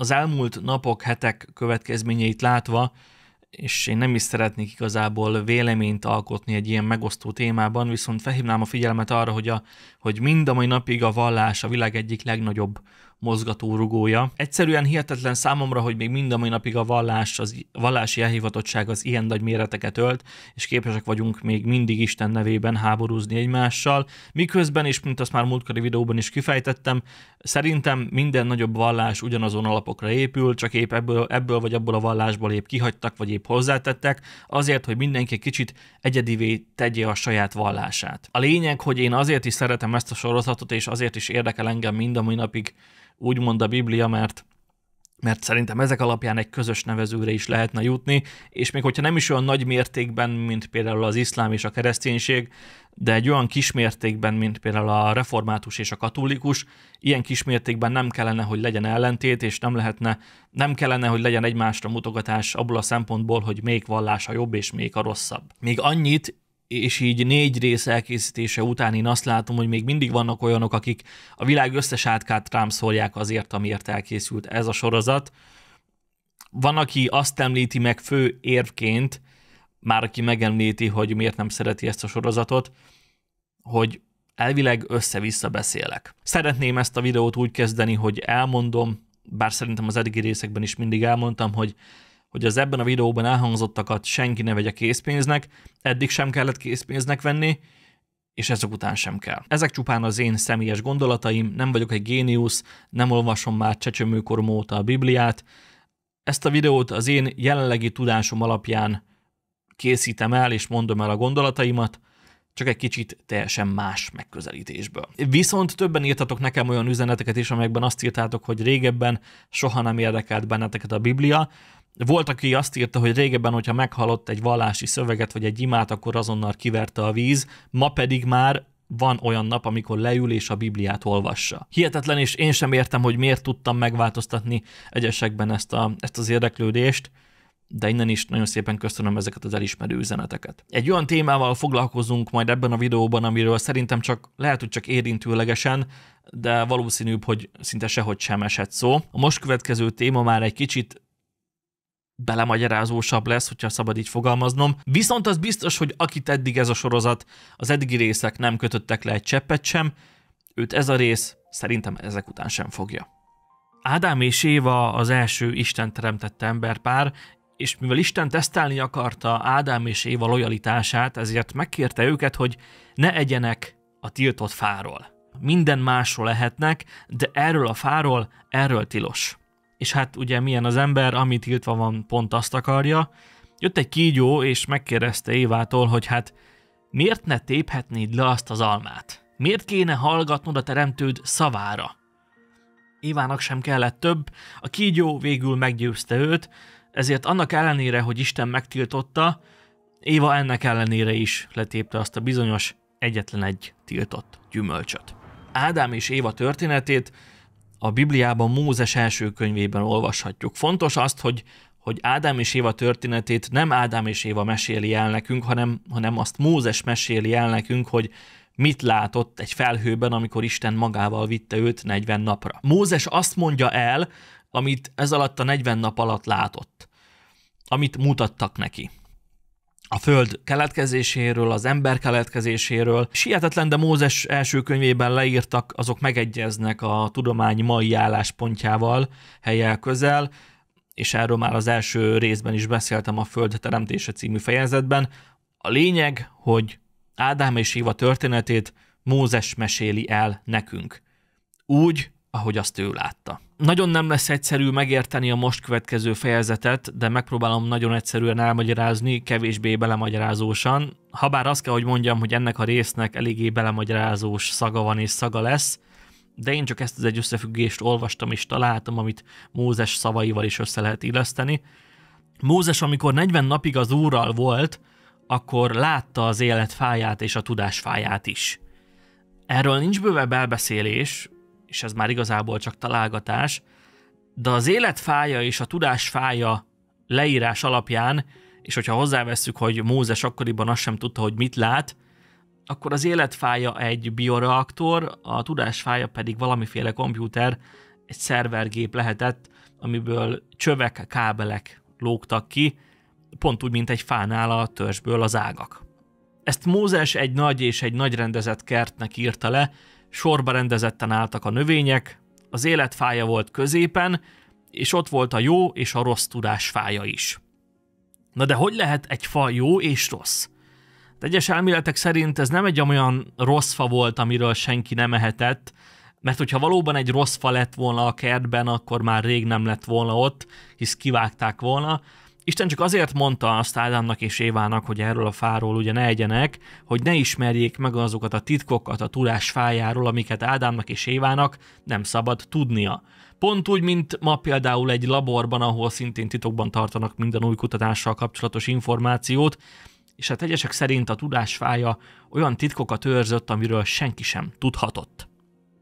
az elmúlt napok, hetek következményeit látva, és én nem is szeretnék igazából véleményt alkotni egy ilyen megosztó témában, viszont felhívnám a figyelmet arra, hogy, a, hogy mind a mai napig a vallás a világ egyik legnagyobb mozgatórugója. Egyszerűen hihetetlen számomra, hogy még mind a mai napig a vallás, az vallási elhivatottság az ilyen nagy méreteket ölt, és képesek vagyunk még mindig Isten nevében háborúzni egymással. Miközben, és mint azt már múltkori videóban is kifejtettem, szerintem minden nagyobb vallás ugyanazon alapokra épül, csak épp ebből, ebből vagy abból a vallásból épp kihagytak, vagy épp hozzátettek, azért, hogy mindenki egy kicsit egyedivé tegye a saját vallását. A lényeg, hogy én azért is szeretem ezt a sorozatot, és azért is érdekel engem mind a mai napig úgymond a Biblia, mert mert szerintem ezek alapján egy közös nevezőre is lehetne jutni, és még hogyha nem is olyan nagy mértékben, mint például az iszlám és a kereszténység, de egy olyan kis mértékben, mint például a református és a katolikus, ilyen kis mértékben nem kellene, hogy legyen ellentét, és nem lehetne, nem kellene, hogy legyen egymásra mutogatás abból a szempontból, hogy melyik vallás a jobb és melyik a rosszabb. Még annyit és így négy rész elkészítése után én azt látom, hogy még mindig vannak olyanok, akik a világ összes átkát rám szólják azért, amiért elkészült ez a sorozat. Van, aki azt említi meg fő érvként, már aki megemlíti, hogy miért nem szereti ezt a sorozatot, hogy elvileg össze-vissza beszélek. Szeretném ezt a videót úgy kezdeni, hogy elmondom, bár szerintem az eddigi részekben is mindig elmondtam, hogy hogy az ebben a videóban elhangzottakat senki ne vegye készpénznek, eddig sem kellett készpénznek venni, és ezek után sem kell. Ezek csupán az én személyes gondolataim, nem vagyok egy géniusz, nem olvasom már csecsemőkorom óta a Bibliát. Ezt a videót az én jelenlegi tudásom alapján készítem el, és mondom el a gondolataimat, csak egy kicsit teljesen más megközelítésből. Viszont többen írtatok nekem olyan üzeneteket is, amelyekben azt írtátok, hogy régebben soha nem érdekelt benneteket a Biblia, volt, aki azt írta, hogy régebben, hogyha meghalott egy vallási szöveget vagy egy imát, akkor azonnal kiverte a víz, ma pedig már van olyan nap, amikor leül és a Bibliát olvassa. Hihetetlen, és én sem értem, hogy miért tudtam megváltoztatni egyesekben ezt, a, ezt az érdeklődést, de innen is nagyon szépen köszönöm ezeket az elismerő üzeneteket. Egy olyan témával foglalkozunk majd ebben a videóban, amiről szerintem csak lehet, hogy csak érintőlegesen, de valószínűbb, hogy szinte sehogy sem esett szó. A most következő téma már egy kicsit belemagyarázósabb lesz, hogyha szabad így fogalmaznom. Viszont az biztos, hogy akit eddig ez a sorozat, az eddigi részek nem kötöttek le egy cseppet sem, őt ez a rész szerintem ezek után sem fogja. Ádám és Éva az első Isten teremtette emberpár, és mivel Isten tesztelni akarta Ádám és Éva lojalitását, ezért megkérte őket, hogy ne egyenek a tiltott fáról. Minden másról lehetnek, de erről a fáról, erről tilos és hát ugye milyen az ember, amit tiltva van, pont azt akarja. Jött egy kígyó, és megkérdezte Évától, hogy hát miért ne téphetnéd le azt az almát? Miért kéne hallgatnod a teremtőd szavára? Évának sem kellett több, a kígyó végül meggyőzte őt, ezért annak ellenére, hogy Isten megtiltotta, Éva ennek ellenére is letépte azt a bizonyos egyetlen egy tiltott gyümölcsöt. Ádám és Éva történetét a Bibliában Mózes első könyvében olvashatjuk. Fontos azt, hogy, hogy Ádám és Éva történetét nem Ádám és Éva meséli el nekünk, hanem, hanem azt Mózes meséli el nekünk, hogy mit látott egy felhőben, amikor Isten magával vitte őt 40 napra. Mózes azt mondja el, amit ez alatt a 40 nap alatt látott, amit mutattak neki a föld keletkezéséről, az ember keletkezéséről. Sietetlen, de Mózes első könyvében leírtak, azok megegyeznek a tudomány mai álláspontjával, helyel közel, és erről már az első részben is beszéltem a Föld teremtése című fejezetben. A lényeg, hogy Ádám és Éva történetét Mózes meséli el nekünk. Úgy, ahogy azt ő látta. Nagyon nem lesz egyszerű megérteni a most következő fejezetet, de megpróbálom nagyon egyszerűen elmagyarázni, kevésbé belemagyarázósan. Habár azt kell, hogy mondjam, hogy ennek a résznek eléggé belemagyarázós szaga van és szaga lesz, de én csak ezt az egy összefüggést olvastam és találtam, amit Mózes szavaival is össze lehet illeszteni. Mózes, amikor 40 napig az úrral volt, akkor látta az élet fáját és a tudás fáját is. Erről nincs bővebb elbeszélés, és ez már igazából csak találgatás, de az élet fája és a tudás fája leírás alapján, és hogyha hozzáveszünk, hogy Mózes akkoriban azt sem tudta, hogy mit lát, akkor az életfája egy bioreaktor, a tudásfája pedig valamiféle komputer, egy szervergép lehetett, amiből csövek, kábelek lógtak ki, pont úgy, mint egy fánál a törzsből az ágak. Ezt Mózes egy nagy és egy nagy rendezett kertnek írta le, sorba rendezetten álltak a növények, az életfája volt középen, és ott volt a jó és a rossz tudás fája is. Na de hogy lehet egy fa jó és rossz? De egyes elméletek szerint ez nem egy olyan rossz fa volt, amiről senki nem ehetett, mert hogyha valóban egy rossz fa lett volna a kertben, akkor már rég nem lett volna ott, hisz kivágták volna, Isten csak azért mondta azt Ádámnak és Évának, hogy erről a fáról ugye ne egyenek, hogy ne ismerjék meg azokat a titkokat a tudás fájáról, amiket Ádámnak és Évának nem szabad tudnia. Pont úgy, mint ma például egy laborban, ahol szintén titokban tartanak minden új kutatással kapcsolatos információt, és hát egyesek szerint a tudás fája olyan titkokat őrzött, amiről senki sem tudhatott.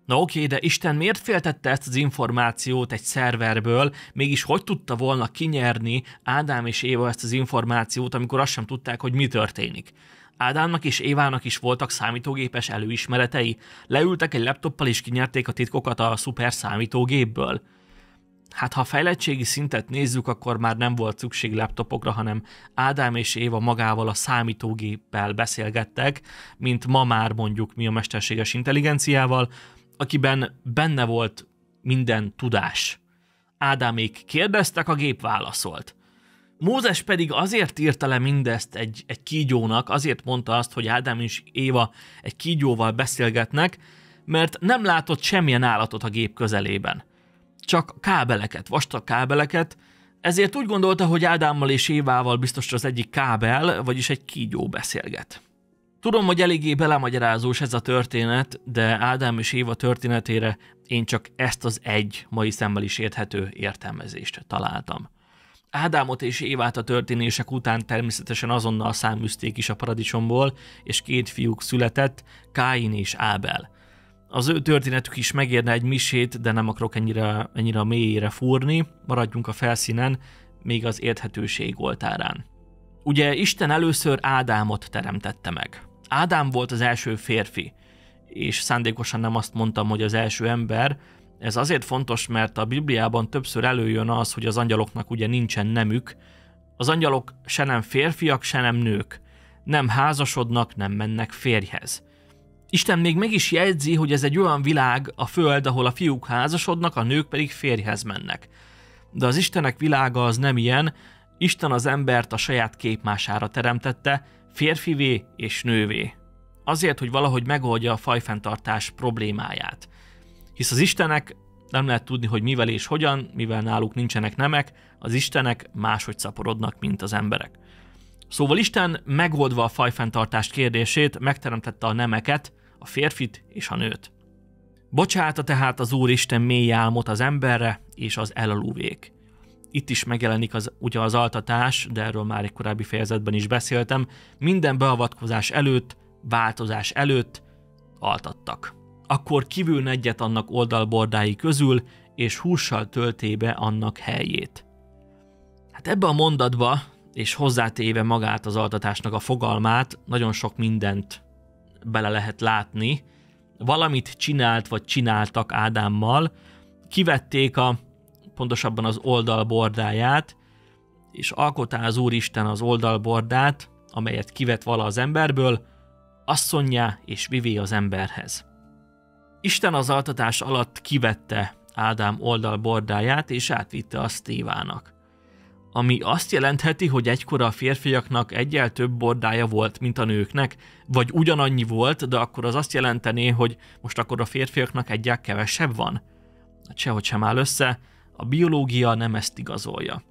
Na oké, de Isten miért féltette ezt az információt egy szerverből, mégis hogy tudta volna kinyerni Ádám és Éva ezt az információt, amikor azt sem tudták, hogy mi történik? Ádámnak és Évának is voltak számítógépes előismeretei. Leültek egy laptoppal és kinyerték a titkokat a szuper számítógépből. Hát ha a fejlettségi szintet nézzük, akkor már nem volt szükség laptopokra, hanem Ádám és Éva magával a számítógéppel beszélgettek, mint ma már mondjuk mi a mesterséges intelligenciával, akiben benne volt minden tudás. Ádámék kérdeztek, a gép válaszolt. Mózes pedig azért írta le mindezt egy, egy kígyónak, azért mondta azt, hogy Ádám és Éva egy kígyóval beszélgetnek, mert nem látott semmilyen állatot a gép közelében. Csak kábeleket, vastag kábeleket, ezért úgy gondolta, hogy Ádámmal és Évával biztos az egyik kábel, vagyis egy kígyó beszélget. Tudom, hogy eléggé belemagyarázós ez a történet, de Ádám és Éva történetére én csak ezt az egy mai szemmel is érthető értelmezést találtam. Ádámot és Évát a történések után természetesen azonnal száműzték is a paradicsomból, és két fiúk született, Káin és Ábel. Az ő történetük is megérne egy misét, de nem akarok ennyire, ennyire mélyére fúrni, maradjunk a felszínen, még az érthetőség oltárán. Ugye Isten először Ádámot teremtette meg. Ádám volt az első férfi, és szándékosan nem azt mondtam, hogy az első ember. Ez azért fontos, mert a Bibliában többször előjön az, hogy az angyaloknak ugye nincsen nemük. Az angyalok se nem férfiak, se nem nők. Nem házasodnak, nem mennek férjhez. Isten még meg is jegyzi, hogy ez egy olyan világ, a föld, ahol a fiúk házasodnak, a nők pedig férjhez mennek. De az Istenek világa az nem ilyen, Isten az embert a saját képmására teremtette, férfivé és nővé. Azért, hogy valahogy megoldja a fajfenntartás problémáját. Hisz az istenek nem lehet tudni, hogy mivel és hogyan, mivel náluk nincsenek nemek, az istenek máshogy szaporodnak, mint az emberek. Szóval Isten megoldva a fajfenntartást kérdését, megteremtette a nemeket, a férfit és a nőt. Bocsáta tehát az Úr Isten mély álmot az emberre és az elalúvék itt is megjelenik az, ugye az altatás, de erről már egy korábbi fejezetben is beszéltem, minden beavatkozás előtt, változás előtt altattak. Akkor kívül egyet annak oldalbordái közül, és hússal be annak helyét. Hát ebbe a mondatba, és hozzátéve magát az altatásnak a fogalmát, nagyon sok mindent bele lehet látni. Valamit csinált vagy csináltak Ádámmal, kivették a pontosabban az oldalbordáját, és alkotá az Úristen az oldalbordát, amelyet kivet vala az emberből, asszonyá és vivé az emberhez. Isten az altatás alatt kivette Ádám oldalbordáját, és átvitte azt Évának. Ami azt jelentheti, hogy egykor a férfiaknak egyel több bordája volt, mint a nőknek, vagy ugyanannyi volt, de akkor az azt jelentené, hogy most akkor a férfiaknak egyel kevesebb van. Hát sehogy sem áll össze, a biológia nem ezt igazolja.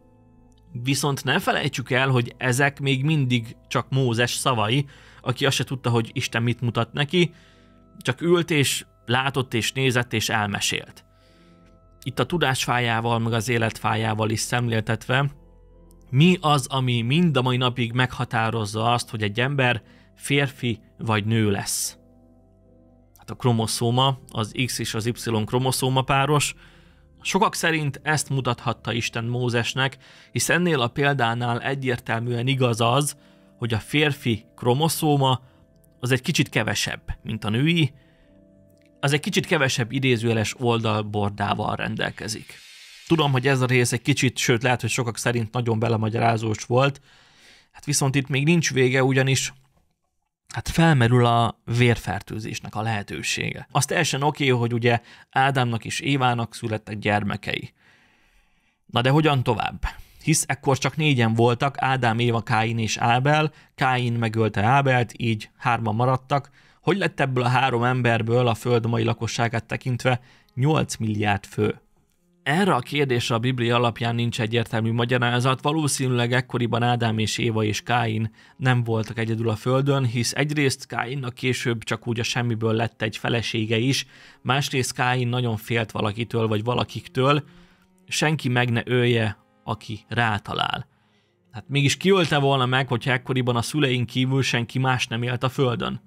Viszont ne felejtsük el, hogy ezek még mindig csak Mózes szavai, aki azt se tudta, hogy Isten mit mutat neki, csak ült és látott és nézett és elmesélt. Itt a tudásfájával, meg az életfájával is szemléltetve, mi az, ami mind a mai napig meghatározza azt, hogy egy ember férfi vagy nő lesz? Hát a kromoszóma, az X és az Y kromoszóma páros, Sokak szerint ezt mutathatta Isten Mózesnek, hisz ennél a példánál egyértelműen igaz az, hogy a férfi kromoszóma az egy kicsit kevesebb, mint a női, az egy kicsit kevesebb idézőjeles oldalbordával rendelkezik. Tudom, hogy ez a rész egy kicsit, sőt lehet, hogy sokak szerint nagyon belemagyarázós volt, hát viszont itt még nincs vége, ugyanis hát felmerül a vérfertőzésnek a lehetősége. Azt teljesen oké, okay, hogy ugye Ádámnak és Évának születtek gyermekei. Na de hogyan tovább? Hisz ekkor csak négyen voltak, Ádám, Éva, Káin és Ábel, Káin megölte Ábelt, így hárman maradtak. Hogy lett ebből a három emberből a föld mai lakosságát tekintve 8 milliárd fő? Erre a kérdésre a Biblia alapján nincs egyértelmű magyarázat, valószínűleg ekkoriban Ádám és Éva és Káin nem voltak egyedül a Földön, hisz egyrészt Káinnak később csak úgy a semmiből lett egy felesége is, másrészt Káin nagyon félt valakitől vagy valakiktől, senki meg ne ölje, aki rátalál. Hát mégis kiölte volna meg, hogyha ekkoriban a szülein kívül senki más nem élt a Földön.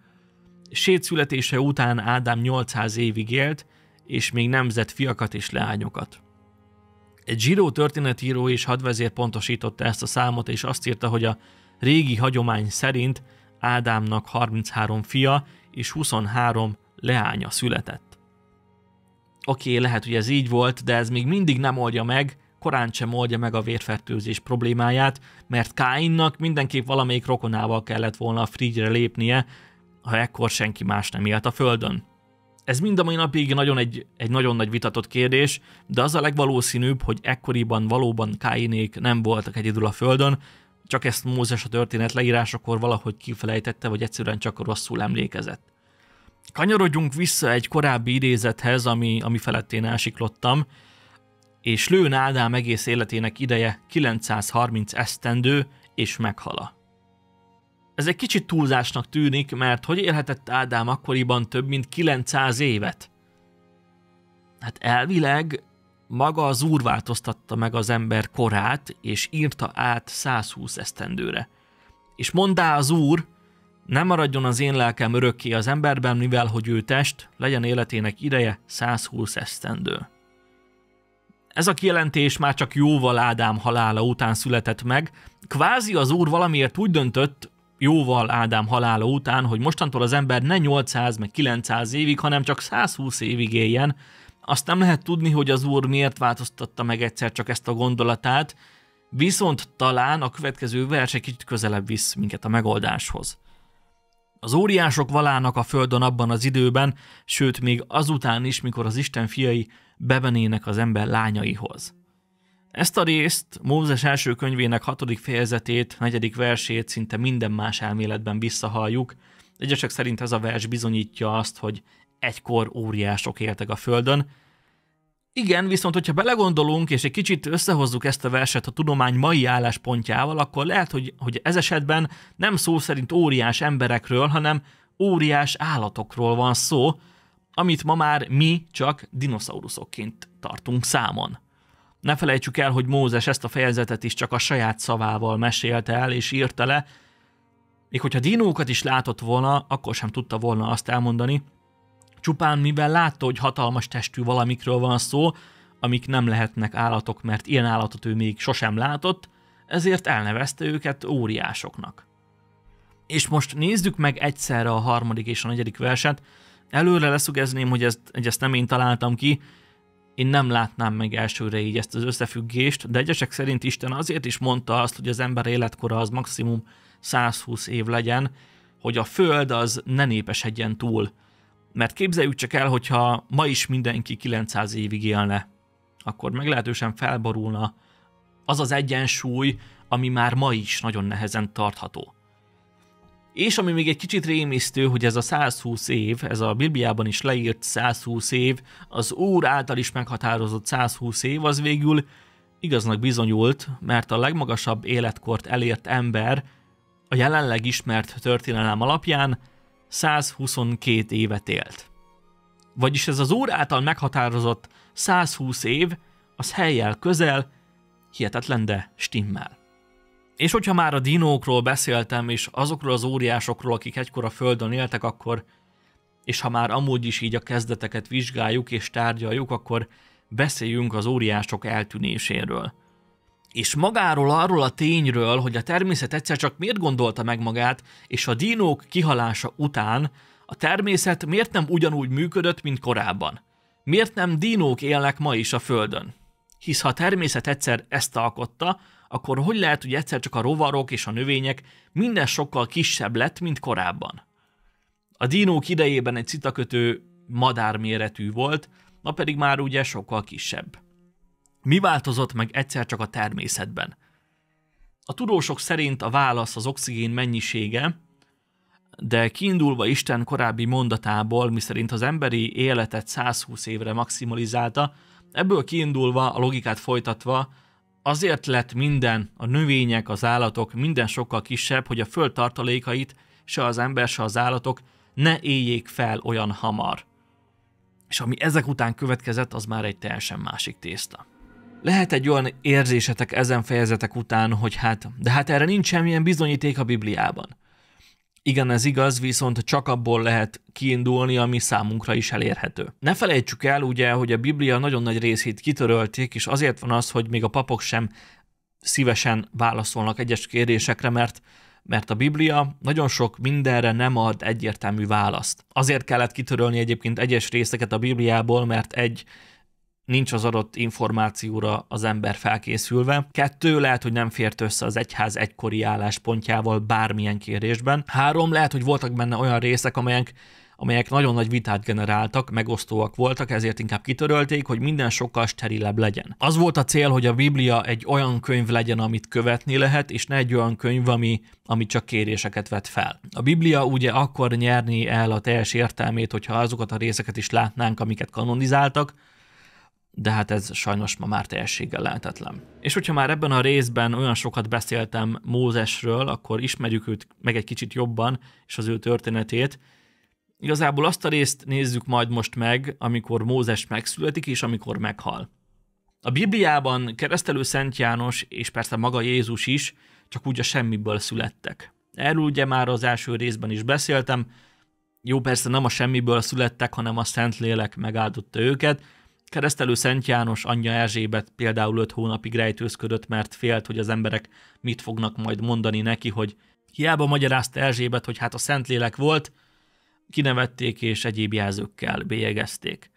Sét születése után Ádám 800 évig élt, és még nemzet fiakat és leányokat. Egy zsidó történetíró és hadvezér pontosította ezt a számot, és azt írta, hogy a régi hagyomány szerint Ádámnak 33 fia és 23 leánya született. Oké, okay, lehet, hogy ez így volt, de ez még mindig nem oldja meg, korán sem oldja meg a vérfertőzés problémáját, mert Káinnak mindenképp valamelyik rokonával kellett volna a frigyre lépnie, ha ekkor senki más nem élt a földön. Ez mind a mai napig nagyon egy, egy nagyon nagy vitatott kérdés, de az a legvalószínűbb, hogy ekkoriban valóban Káinék nem voltak egyedül a Földön, csak ezt Mózes a történet leírásakor valahogy kifelejtette, vagy egyszerűen csak rosszul emlékezett. Kanyarodjunk vissza egy korábbi idézethez, ami, ami felett én elsiklottam, és lőn Ádám egész életének ideje 930 esztendő, és meghala. Ez egy kicsit túlzásnak tűnik, mert hogy élhetett Ádám akkoriban több mint 900 évet? Hát elvileg maga az úr változtatta meg az ember korát, és írta át 120 esztendőre. És mondá az úr, nem maradjon az én lelkem örökké az emberben, mivel hogy ő test, legyen életének ideje 120 esztendő. Ez a kijelentés már csak jóval Ádám halála után született meg, kvázi az úr valamiért úgy döntött, jóval Ádám halála után, hogy mostantól az ember ne 800 meg 900 évig, hanem csak 120 évig éljen. Azt nem lehet tudni, hogy az úr miért változtatta meg egyszer csak ezt a gondolatát, viszont talán a következő vers egy kicsit közelebb visz minket a megoldáshoz. Az óriások valának a földön abban az időben, sőt még azután is, mikor az Isten fiai bevenének az ember lányaihoz. Ezt a részt, Mózes első könyvének hatodik fejezetét, negyedik versét szinte minden más elméletben visszahalljuk. Egyesek szerint ez a vers bizonyítja azt, hogy egykor óriások éltek a Földön. Igen, viszont hogyha belegondolunk, és egy kicsit összehozzuk ezt a verset a tudomány mai álláspontjával, akkor lehet, hogy, hogy ez esetben nem szó szerint óriás emberekről, hanem óriás állatokról van szó, amit ma már mi csak dinoszauruszokként tartunk számon. Ne felejtsük el, hogy Mózes ezt a fejezetet is csak a saját szavával mesélte el és írta le, még hogyha dinókat is látott volna, akkor sem tudta volna azt elmondani, csupán mivel látta, hogy hatalmas testű valamikről van szó, amik nem lehetnek állatok, mert ilyen állatot ő még sosem látott, ezért elnevezte őket óriásoknak. És most nézzük meg egyszerre a harmadik és a negyedik verset. Előre leszugezném, hogy ezt, hogy ezt nem én találtam ki, én nem látnám meg elsőre így ezt az összefüggést, de egyesek szerint Isten azért is mondta azt, hogy az ember életkora az maximum 120 év legyen, hogy a Föld az ne népesedjen túl. Mert képzeljük csak el, hogyha ma is mindenki 900 évig élne, akkor meglehetősen felborulna az az egyensúly, ami már ma is nagyon nehezen tartható. És ami még egy kicsit rémisztő, hogy ez a 120 év, ez a Bibliában is leírt 120 év, az Úr által is meghatározott 120 év, az végül igaznak bizonyult, mert a legmagasabb életkort elért ember a jelenleg ismert történelem alapján 122 évet élt. Vagyis ez az Úr által meghatározott 120 év, az helyjel közel, hihetetlen, de stimmel. És hogyha már a dinókról beszéltem, és azokról az óriásokról, akik egykor a Földön éltek, akkor, és ha már amúgy is így a kezdeteket vizsgáljuk és tárgyaljuk, akkor beszéljünk az óriások eltűnéséről. És magáról arról a tényről, hogy a természet egyszer csak miért gondolta meg magát, és a dinók kihalása után a természet miért nem ugyanúgy működött, mint korábban. Miért nem dinók élnek ma is a Földön? Hisz ha a természet egyszer ezt alkotta, akkor hogy lehet, hogy egyszer csak a rovarok és a növények minden sokkal kisebb lett, mint korábban? A dinók idejében egy citakötő madár méretű volt, ma pedig már ugye sokkal kisebb. Mi változott meg egyszer csak a természetben? A tudósok szerint a válasz az oxigén mennyisége, de kiindulva Isten korábbi mondatából, miszerint az emberi életet 120 évre maximalizálta, ebből kiindulva, a logikát folytatva Azért lett minden, a növények, az állatok, minden sokkal kisebb, hogy a föld tartalékait se az ember, se az állatok ne éljék fel olyan hamar. És ami ezek után következett, az már egy teljesen másik tészta. Lehet egy olyan érzésetek ezen fejezetek után, hogy hát, de hát erre nincs semmilyen bizonyíték a Bibliában. Igen, ez igaz, viszont csak abból lehet kiindulni, ami számunkra is elérhető. Ne felejtsük el ugye, hogy a Biblia nagyon nagy részét kitörölték, és azért van az, hogy még a papok sem szívesen válaszolnak egyes kérdésekre, mert mert a Biblia nagyon sok mindenre nem ad egyértelmű választ. Azért kellett kitörölni egyébként egyes részeket a Bibliából, mert egy nincs az adott információra az ember felkészülve. Kettő, lehet, hogy nem fért össze az egyház egykori álláspontjával bármilyen kérdésben. Három, lehet, hogy voltak benne olyan részek, amelyek amelyek nagyon nagy vitát generáltak, megosztóak voltak, ezért inkább kitörölték, hogy minden sokkal sterilebb legyen. Az volt a cél, hogy a Biblia egy olyan könyv legyen, amit követni lehet, és ne egy olyan könyv, ami, ami csak kéréseket vet fel. A Biblia ugye akkor nyerni el a teljes értelmét, hogyha azokat a részeket is látnánk, amiket kanonizáltak, de hát ez sajnos ma már teljességgel lehetetlen. És hogyha már ebben a részben olyan sokat beszéltem Mózesről, akkor ismerjük őt meg egy kicsit jobban, és az ő történetét. Igazából azt a részt nézzük majd most meg, amikor Mózes megszületik, és amikor meghal. A Bibliában keresztelő Szent János, és persze maga Jézus is, csak úgy a semmiből születtek. Erről ugye már az első részben is beszéltem, jó, persze nem a semmiből születtek, hanem a Szentlélek megáldotta őket, Keresztelő Szent János anyja Erzsébet például öt hónapig rejtőzködött, mert félt, hogy az emberek mit fognak majd mondani neki, hogy hiába magyarázta Erzsébet, hogy hát a Szentlélek volt, kinevették és egyéb jelzőkkel bélyegezték.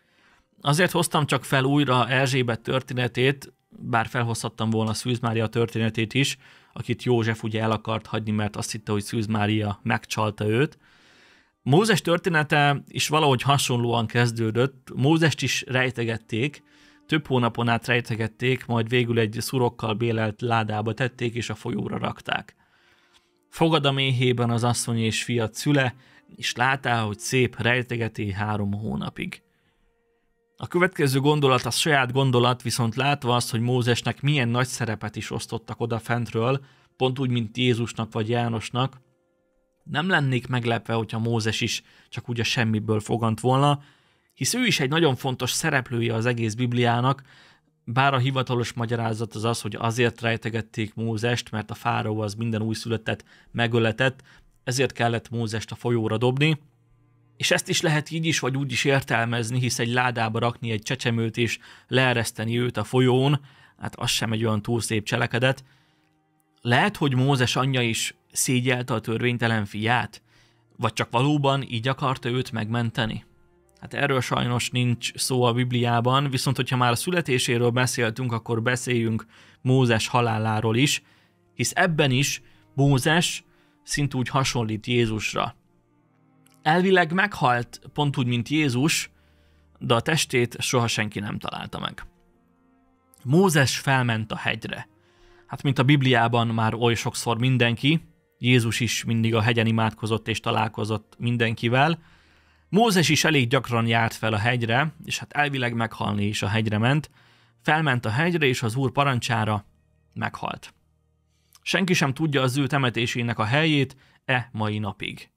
Azért hoztam csak fel újra Erzsébet történetét, bár felhozhattam volna Szűz Mária történetét is, akit József ugye el akart hagyni, mert azt hitte, hogy Szűz Mária megcsalta őt, Mózes története is valahogy hasonlóan kezdődött. Mózest is rejtegették, több hónapon át rejtegették, majd végül egy szurokkal bélelt ládába tették és a folyóra rakták. Fogad a méhében az asszony és fiat szüle, és látá, hogy szép rejtegeti három hónapig. A következő gondolat a saját gondolat, viszont látva azt, hogy Mózesnek milyen nagy szerepet is osztottak oda fentről, pont úgy, mint Jézusnak vagy Jánosnak, nem lennék meglepve, hogyha Mózes is csak úgy a semmiből fogant volna, hisz ő is egy nagyon fontos szereplője az egész Bibliának, bár a hivatalos magyarázat az az, hogy azért rejtegették Mózest, mert a fáraó az minden újszülöttet megöletett, ezért kellett Mózest a folyóra dobni, és ezt is lehet így is vagy úgy is értelmezni, hisz egy ládába rakni egy csecsemőt és leereszteni őt a folyón, hát az sem egy olyan túl szép cselekedet. Lehet, hogy Mózes anyja is szégyelte a törvénytelen fiát? Vagy csak valóban így akarta őt megmenteni? Hát erről sajnos nincs szó a Bibliában, viszont hogyha már a születéséről beszéltünk, akkor beszéljünk Mózes haláláról is, hisz ebben is Mózes szintúgy hasonlít Jézusra. Elvileg meghalt pont úgy, mint Jézus, de a testét soha senki nem találta meg. Mózes felment a hegyre. Hát, mint a Bibliában már oly sokszor mindenki, Jézus is mindig a hegyen imádkozott és találkozott mindenkivel. Mózes is elég gyakran járt fel a hegyre, és hát elvileg meghalni is a hegyre ment. Felment a hegyre, és az úr parancsára meghalt. Senki sem tudja az ő temetésének a helyét e mai napig.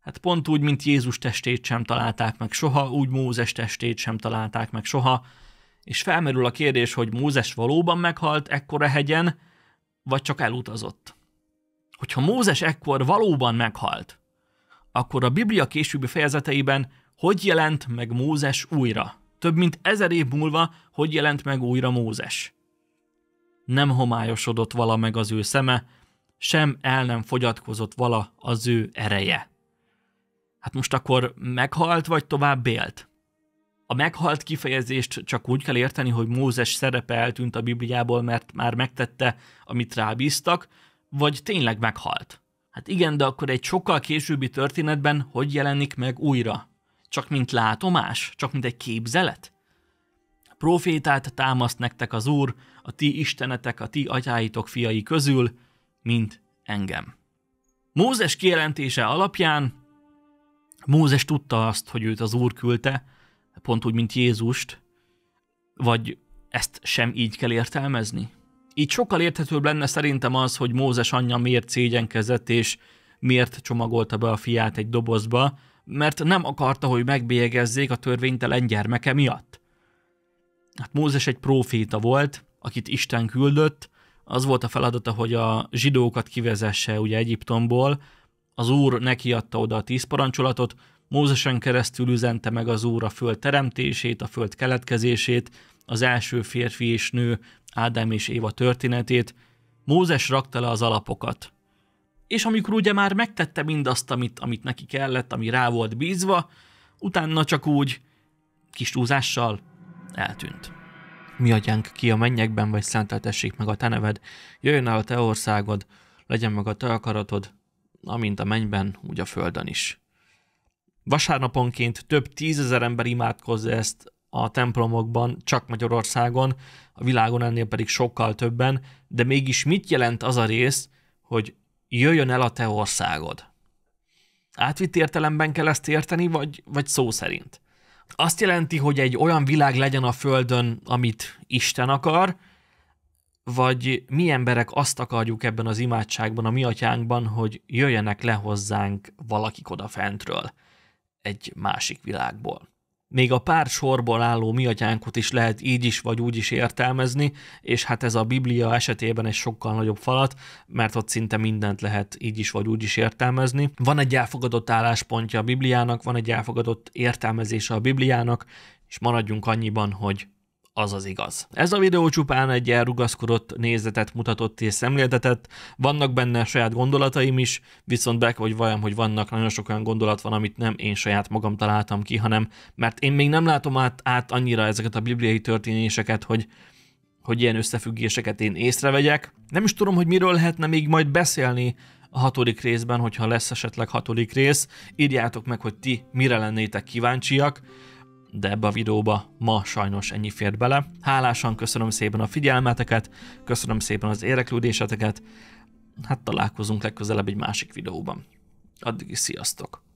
Hát pont úgy, mint Jézus testét sem találták meg soha, úgy Mózes testét sem találták meg soha, és felmerül a kérdés, hogy Mózes valóban meghalt ekkora hegyen, vagy csak elutazott hogyha Mózes ekkor valóban meghalt, akkor a Biblia későbbi fejezeteiben hogy jelent meg Mózes újra? Több mint ezer év múlva hogy jelent meg újra Mózes? Nem homályosodott vala meg az ő szeme, sem el nem fogyatkozott vala az ő ereje. Hát most akkor meghalt, vagy tovább élt? A meghalt kifejezést csak úgy kell érteni, hogy Mózes szerepe eltűnt a Bibliából, mert már megtette, amit rábíztak, vagy tényleg meghalt. Hát igen, de akkor egy sokkal későbbi történetben hogy jelenik meg újra? Csak mint látomás? Csak mint egy képzelet? Profétát támaszt nektek az Úr, a ti istenetek, a ti atyáitok fiai közül, mint engem. Mózes kijelentése alapján Mózes tudta azt, hogy őt az Úr küldte, pont úgy, mint Jézust, vagy ezt sem így kell értelmezni? Így sokkal érthetőbb lenne szerintem az, hogy Mózes anyja miért szégyenkezett, és miért csomagolta be a fiát egy dobozba, mert nem akarta, hogy megbélyegezzék a törvénytelen gyermeke miatt. Hát Mózes egy próféta volt, akit Isten küldött, az volt a feladata, hogy a zsidókat kivezesse ugye Egyiptomból, az úr neki adta oda a tíz parancsolatot, Mózesen keresztül üzente meg az úr a föld teremtését, a föld keletkezését, az első férfi és nő Ádám és Éva történetét, Mózes rakta le az alapokat. És amikor ugye már megtette mindazt, amit, amit neki kellett, ami rá volt bízva, utána csak úgy kis túlzással eltűnt. Mi atyánk ki a mennyekben, vagy szenteltessék meg a te neved, jöjjön el a te országod, legyen meg a te akaratod, amint a mennyben, úgy a földön is. Vasárnaponként több tízezer ember imádkozza ezt a templomokban, csak Magyarországon, a világon ennél pedig sokkal többen, de mégis mit jelent az a rész, hogy jöjjön el a te országod? Átvitt értelemben kell ezt érteni, vagy, vagy szó szerint? Azt jelenti, hogy egy olyan világ legyen a Földön, amit Isten akar, vagy mi emberek azt akarjuk ebben az imádságban, a mi atyánkban, hogy jöjjenek le hozzánk valakik oda fentről, egy másik világból még a pár sorból álló mi atyánkot is lehet így is vagy úgy is értelmezni, és hát ez a Biblia esetében egy sokkal nagyobb falat, mert ott szinte mindent lehet így is vagy úgy is értelmezni. Van egy elfogadott álláspontja a Bibliának, van egy elfogadott értelmezése a Bibliának, és maradjunk annyiban, hogy az az igaz. Ez a videó csupán egy elrugaszkodott nézetet mutatott és szemléltetett, vannak benne saját gondolataim is, viszont be hogy vajon, hogy vannak nagyon sok olyan gondolat van, amit nem én saját magam találtam ki, hanem mert én még nem látom át, át annyira ezeket a bibliai történéseket, hogy, hogy ilyen összefüggéseket én észrevegyek. Nem is tudom, hogy miről lehetne még majd beszélni a hatodik részben, hogyha lesz esetleg hatodik rész. Írjátok meg, hogy ti mire lennétek kíváncsiak de ebbe a videóba ma sajnos ennyi fért bele. Hálásan köszönöm szépen a figyelmeteket, köszönöm szépen az érdeklődéseteket, hát találkozunk legközelebb egy másik videóban. Addig is sziasztok!